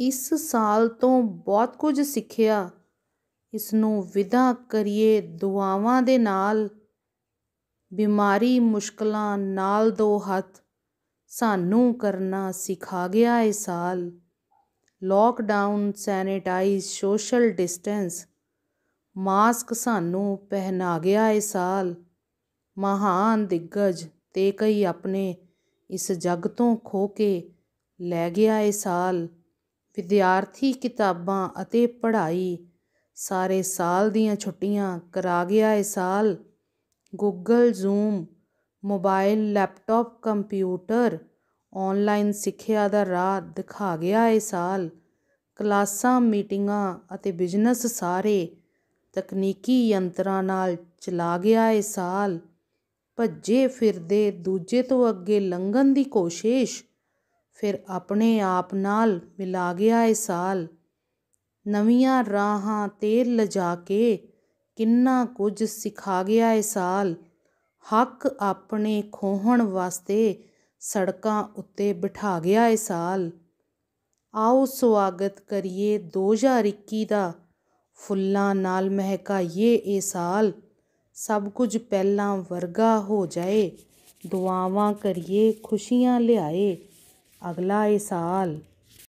ਇਸ ਸਾਲ ਤੋਂ ਬਹੁਤ ਕੁਝ ਸਿੱਖਿਆ ਇਸ ਨੂੰ ਵਿਦਾ ਕਰੀਏ ਦੁਆਵਾਂ ਦੇ ਨਾਲ ਬਿਮਾਰੀ ਮੁਸ਼ਕਲਾਂ ਨਾਲ ਦੋ ਹੱਥ ਸਾਨੂੰ ਕਰਨਾ ਸਿਖਾ ਗਿਆ ਇਹ ਸਾਲ lockdown sanitize social distance mask ਸਾਨੂੰ ਪਹਿਨਾ ਗਿਆ ਇਹ ਸਾਲ ਮਹਾਨ ਦਿੱਗਜ ਤੇ ਕਈ ਆਪਣੇ ਇਸ ਜਗ ਤੋਂ ਖੋ ਕੇ ਲੈ ਗਿਆ ਇਹ ਸਾਲ ਵਿਦਿਆਰਥੀ ਕਿਤਾਬਾਂ ਅਤੇ ਪੜ੍ਹਾਈ ਸਾਰੇ ਸਾਲ ਦੀਆਂ ਛੁੱਟੀਆਂ ਕਰਾ ਗਿਆ ਇਸ ਸਾਲ Google Zoom mobile laptop computer online ਸਿੱਖਿਆ ਦਾ ਰਾਹ ਦਿਖਾ ਗਿਆ ਇਸ ਸਾਲ ਕਲਾਸਾਂ ਮੀਟਿੰਗਾਂ ਅਤੇ ਬਿਜ਼ਨਸ ਸਾਰੇ ਤਕਨੀਕੀ ਯੰਤਰਾਂ ਨਾਲ ਚਲਾ ਗਿਆ ਇਸ ਸਾਲ ਭੱਜੇ ਫਿਰਦੇ ਦੂਜੇ ਤੋਂ ਅੱਗੇ ਲੰਘਣ ਦੀ ਕੋਸ਼ਿਸ਼ ਫਿਰ ਆਪਣੇ ਆਪ ਨਾਲ ਮਿਲਾ ਗਿਆ ਇਹ ਸਾਲ ਨਵੀਆਂ ਰਾਹਾਂ 'ਤੇ ਲਿਜਾ ਕੇ ਕਿੰਨਾ ਕੁਝ ਸਿਖਾ ਗਿਆ ਇਹ ਸਾਲ ਹੱਕ ਆਪਣੇ ਖੋਹਣ ਵਾਸਤੇ ਸੜਕਾਂ ਉੱਤੇ ਬਿਠਾ ਗਿਆ ਇਹ ਸਾਲ ਆਓ ਸਵਾਗਤ ਕਰੀਏ 2021 ਦਾ ਫੁੱਲਾਂ ਨਾਲ ਮਹਿਕਾਈਏ ਇਹ ਸਾਲ ਸਭ ਕੁਝ ਪਹਿਲਾਂ ਵਰਗਾ ਹੋ ਜਾਏ ਦੁਆਵਾਂ ਕਰੀਏ ਖੁਸ਼ੀਆਂ ਲਿਆਏ ਅਗਲਾ ਇਹ ਸਾਲ